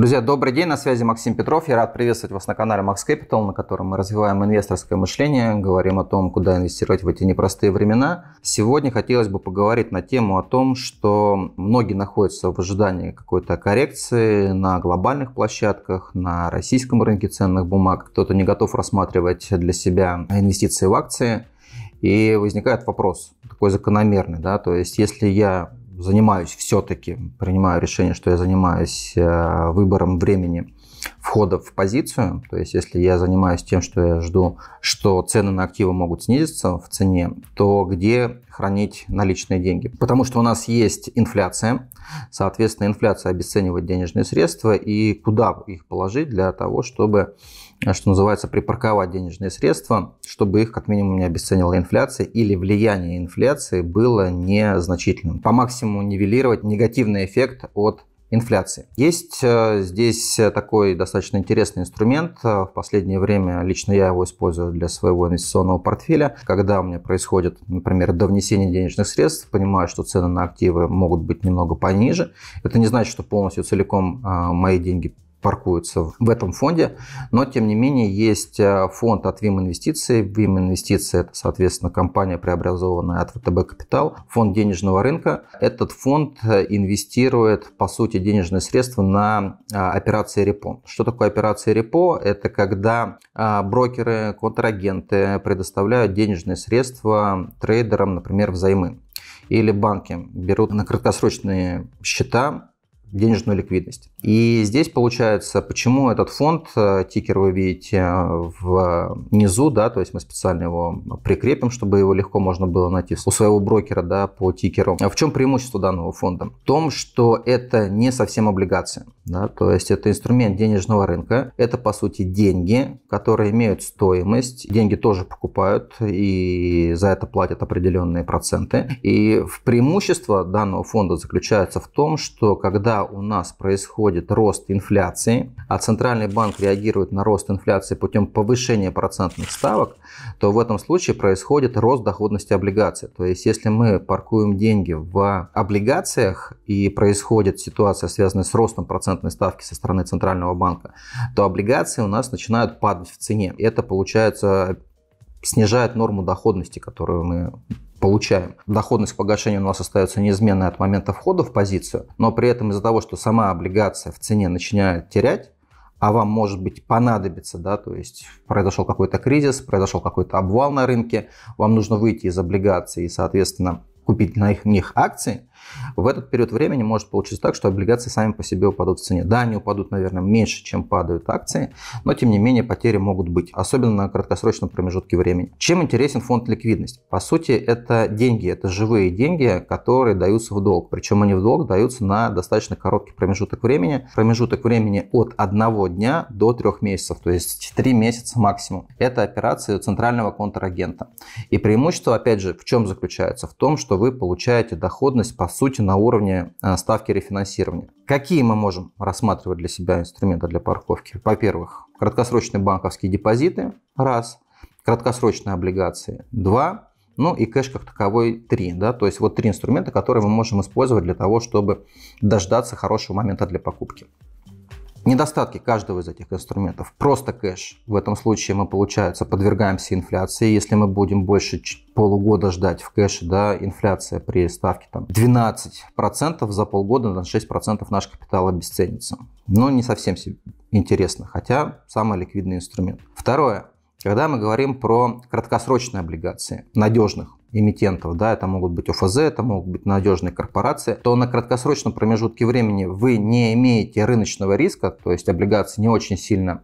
Друзья, добрый день, на связи Максим Петров. Я рад приветствовать вас на канале Max Capital, на котором мы развиваем инвесторское мышление, говорим о том, куда инвестировать в эти непростые времена. Сегодня хотелось бы поговорить на тему о том, что многие находятся в ожидании какой-то коррекции на глобальных площадках, на российском рынке ценных бумаг. Кто-то не готов рассматривать для себя инвестиции в акции. И возникает вопрос, такой закономерный, да, то есть если я занимаюсь все-таки, принимаю решение, что я занимаюсь э, выбором времени входа в позицию. То есть, если я занимаюсь тем, что я жду, что цены на активы могут снизиться в цене, то где хранить наличные деньги? Потому что у нас есть инфляция, соответственно, инфляция обесценивает денежные средства, и куда их положить для того, чтобы а что называется, припарковать денежные средства, чтобы их как минимум не обесценила инфляция или влияние инфляции было незначительным. По максимуму нивелировать негативный эффект от инфляции. Есть э, здесь э, такой достаточно интересный инструмент. Э, в последнее время лично я его использую для своего инвестиционного портфеля. Когда у меня происходит, например, до внесения денежных средств, понимаю, что цены на активы могут быть немного пониже. Это не значит, что полностью целиком мои деньги паркуются в этом фонде. Но, тем не менее, есть э, фонд от ВИМ Инвестиции. ВИМ Инвестиции – это, соответственно, компания, преобразованная от ВТБ Капитал, фонд денежного рынка. Этот фонд э, инвестирует, по сути, денежные средства на э, операции репо. Что такое операции репо? Это когда брокеры, контрагенты предоставляют денежные средства трейдерам, например, взаймы или банки берут на краткосрочные счета денежную ликвидность. И здесь получается, почему этот фонд, э, тикер вы видите э, внизу, э, да, то есть мы специально его прикрепим, чтобы его легко можно было найти у своего брокера, да, по тикеру. А в чем преимущество данного фонда? В том, что это не совсем облигация, да, то есть это инструмент денежного рынка, это по сути деньги, которые имеют стоимость, деньги тоже покупают и за это платят определенные проценты. И в преимущество данного фонда заключается в том, что когда у нас происходит рост инфляции, а Центральный банк реагирует на рост инфляции путем повышения процентных ставок, то в этом случае происходит рост доходности облигаций. То есть, если мы паркуем деньги в облигациях и происходит ситуация, связанная с ростом процентной ставки со стороны Центрального банка, то облигации у нас начинают падать в цене. Это, получается, снижает норму доходности, которую мы получаем. Доходность погашения у нас остается неизменной от момента входа в позицию, но при этом из-за того, что сама облигация в цене начинает терять, а вам, может быть, понадобится, да, то есть произошел какой-то кризис, произошел какой-то обвал на рынке, вам нужно выйти из облигаций и, соответственно, купить на их, них акции, в этот период времени может получиться так, что облигации сами по себе упадут в цене. Да, они упадут, наверное, меньше, чем падают акции, но тем не менее потери могут быть, особенно на краткосрочном промежутке времени. Чем интересен фонд ликвидность? По сути, это деньги, это живые деньги, которые даются в долг. Причем они в долг даются на достаточно короткий промежуток времени. Промежуток времени от одного дня до трех месяцев, то есть три месяца максимум. Это операции центрального контрагента. И преимущество, опять же, в чем заключается? В том, что вы получаете доходность по сути, на уровне э, ставки рефинансирования. Какие мы можем рассматривать для себя инструменты для парковки? Во-первых, краткосрочные банковские депозиты – раз, краткосрочные облигации – два, ну и кэш как таковой три, Да? То есть вот три инструмента, которые мы можем использовать для того, чтобы дождаться хорошего момента для покупки недостатки каждого из этих инструментов. Просто кэш. В этом случае мы, получается, подвергаемся инфляции. Если мы будем больше полугода ждать в кэше, да, инфляция при ставке там 12% за полгода на 6% наш капитал обесценится. Но не совсем интересно, хотя самый ликвидный инструмент. Второе. Когда мы говорим про краткосрочные облигации, надежных, эмитентов, да, это могут быть ОФЗ, это могут быть надежные корпорации, то на краткосрочном промежутке времени вы не имеете рыночного риска, то есть облигации не очень сильно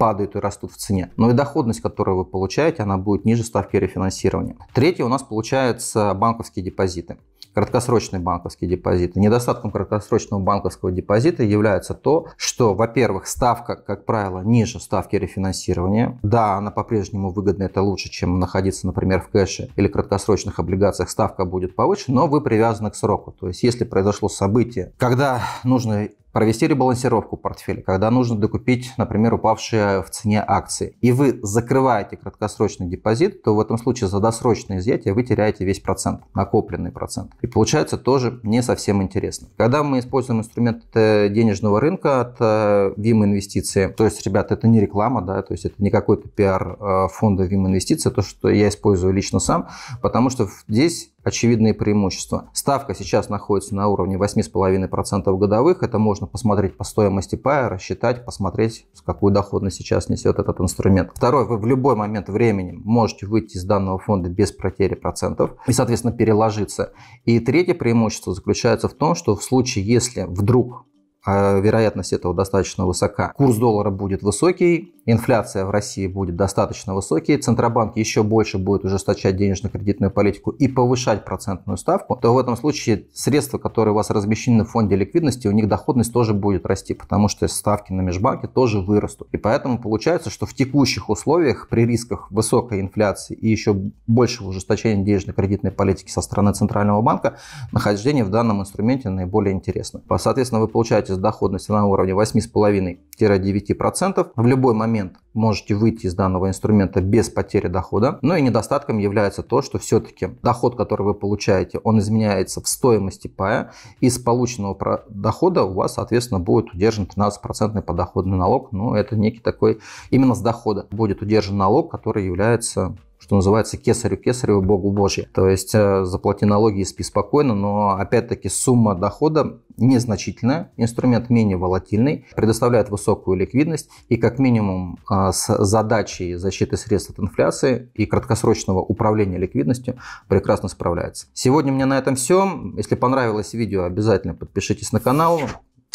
падают и растут в цене. Но и доходность, которую вы получаете, она будет ниже ставки рефинансирования. Третье у нас получается банковские депозиты краткосрочные банковские депозиты. Недостатком краткосрочного банковского депозита является то, что, во-первых, ставка, как правило, ниже ставки рефинансирования. Да, она по-прежнему выгодна, это лучше, чем находиться, например, в кэше или краткосрочных облигациях. Ставка будет повыше, но вы привязаны к сроку. То есть, если произошло событие, когда нужно провести ребалансировку портфеля, когда нужно докупить, например, упавшие в цене акции, и вы закрываете краткосрочный депозит, то в этом случае за досрочное изъятие вы теряете весь процент, накопленный процент. И получается тоже не совсем интересно. Когда мы используем инструмент э, денежного рынка от ВИМ э, инвестиции, то есть, ребята, это не реклама, да, то есть это не какой-то пиар э, фонда ВИМ инвестиции, то, что я использую лично сам, потому что здесь очевидные преимущества. Ставка сейчас находится на уровне 8,5% годовых. Это можно посмотреть по стоимости пая, рассчитать, посмотреть, с какую доходность сейчас несет этот инструмент. Второе, вы в любой момент времени можете выйти из данного фонда без потери процентов и, соответственно, переложиться. И третье преимущество заключается в том, что в случае, если вдруг а вероятность этого достаточно высока. Курс доллара будет высокий, инфляция в России будет достаточно высокой, Центробанк еще больше будет ужесточать денежно-кредитную политику и повышать процентную ставку, то в этом случае средства, которые у вас размещены в фонде ликвидности, у них доходность тоже будет расти, потому что ставки на межбанке тоже вырастут. И поэтому получается, что в текущих условиях при рисках высокой инфляции и еще большего ужесточения денежно-кредитной политики со стороны Центрального банка, нахождение в данном инструменте наиболее интересно. Соответственно, вы получаете доходность на уровне 8,5-9%. В любой момент момент можете выйти из данного инструмента без потери дохода. Но ну и недостатком является то, что все-таки доход, который вы получаете, он изменяется в стоимости пая. Из полученного дохода у вас, соответственно, будет удержан 13% подоходный налог. Но ну, это некий такой, именно с дохода будет удержан налог, который является что называется, кесарю кесарю, богу божье. То есть э, заплати налоги и спи спокойно, но опять-таки сумма дохода незначительная, инструмент менее волатильный, предоставляет высокую ликвидность и как минимум э, с задачей защиты средств от инфляции и краткосрочного управления ликвидностью прекрасно справляется. Сегодня у меня на этом все. Если понравилось видео, обязательно подпишитесь на канал.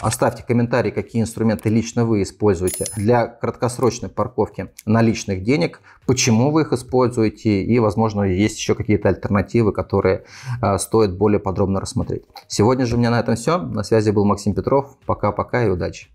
Оставьте комментарий, какие инструменты лично вы используете для краткосрочной парковки наличных денег, почему вы их используете и, возможно, есть еще какие-то альтернативы, которые э, стоит более подробно рассмотреть. Сегодня же у меня на этом все. На связи был Максим Петров. Пока-пока и удачи!